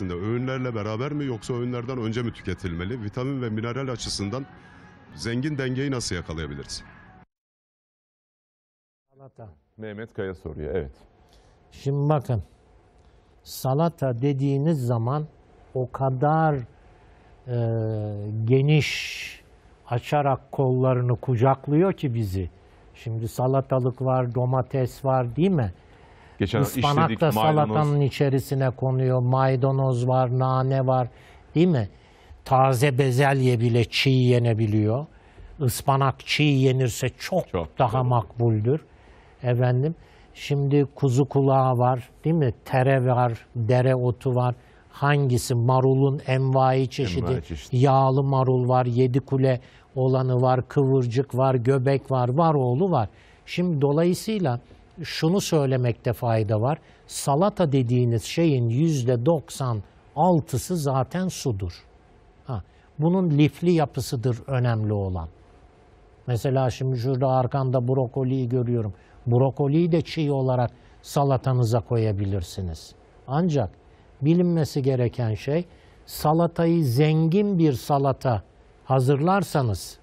Öğünlerle beraber mi yoksa öğünlerden önce mi tüketilmeli? Vitamin ve mineral açısından zengin dengeyi nasıl yakalayabiliriz? Salata. Mehmet Kaya soruyor, evet. Şimdi bakın, salata dediğiniz zaman o kadar e, geniş açarak kollarını kucaklıyor ki bizi. Şimdi salatalık var, domates var değil mi? Geçen Ispanak da salatanın içerisine konuyor. Maydanoz var, nane var. Değil mi? Taze bezelye bile çiğ yenebiliyor. Ispanak çiğ yenirse çok, çok daha tabii. makbuldür. Efendim. Şimdi kuzu kulağı var, değil mi? Tere var, dere otu var. Hangisi? Marulun envai çeşidi. Envai çeşidi. Yağlı marul var, yedi kule olanı var, kıvırcık var, göbek var, var oğlu var. Şimdi dolayısıyla şunu söylemekte fayda var. Salata dediğiniz şeyin yüzde 96'sı zaten sudur. Ha, bunun lifli yapısıdır önemli olan. Mesela şimdi şurada arkanda brokoliyi görüyorum. Brokoliyi de çiğ olarak salatanıza koyabilirsiniz. Ancak bilinmesi gereken şey salatayı zengin bir salata hazırlarsanız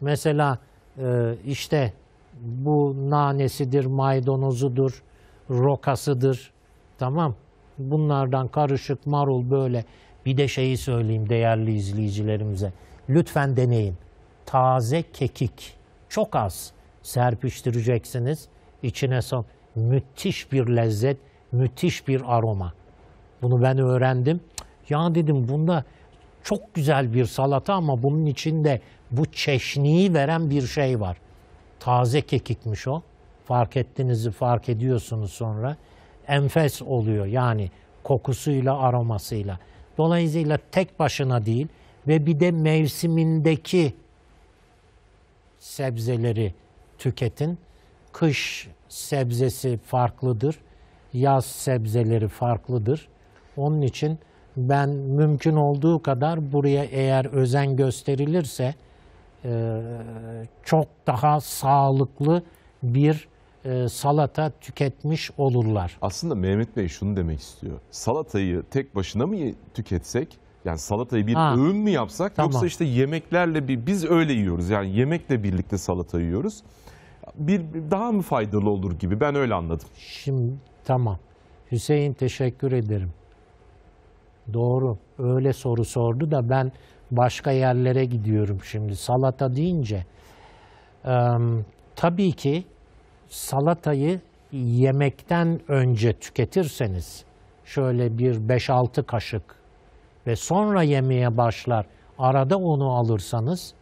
mesela e, işte bu nanesidir, maydanozudur, rokasıdır. Tamam. Bunlardan karışık marul böyle. Bir de şeyi söyleyeyim değerli izleyicilerimize. Lütfen deneyin. Taze kekik. Çok az serpiştireceksiniz. İçine son müthiş bir lezzet, müthiş bir aroma. Bunu ben öğrendim. Ya dedim bunda çok güzel bir salata ama bunun içinde bu çeşniyi veren bir şey var. Taze kekikmiş o. Fark ettiğinizi fark ediyorsunuz sonra. Enfes oluyor yani kokusuyla, aromasıyla. Dolayısıyla tek başına değil ve bir de mevsimindeki sebzeleri tüketin. Kış sebzesi farklıdır, yaz sebzeleri farklıdır. Onun için ben mümkün olduğu kadar buraya eğer özen gösterilirse e, çok daha sağlıklı bir e, salata tüketmiş olurlar. Aslında Mehmet Bey şunu demek istiyor. Salatayı tek başına mı tüketsek? Yani salatayı bir ha. öğün mü yapsak tamam. yoksa işte yemeklerle bir biz öyle yiyoruz. Yani yemekle birlikte salata yiyoruz. Bir daha mı faydalı olur gibi ben öyle anladım. Şimdi tamam. Hüseyin teşekkür ederim. Doğru. Öyle soru sordu da ben başka yerlere gidiyorum şimdi. Salata deyince e, tabii ki salatayı yemekten önce tüketirseniz şöyle bir 5-6 kaşık ve sonra yemeye başlar arada onu alırsanız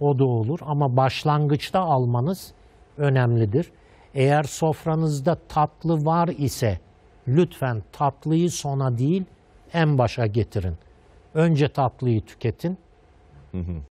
o da olur ama başlangıçta almanız önemlidir. Eğer sofranızda tatlı var ise lütfen tatlıyı sona değil en başa getirin. Önce tatlıyı tüketin. Hı hı.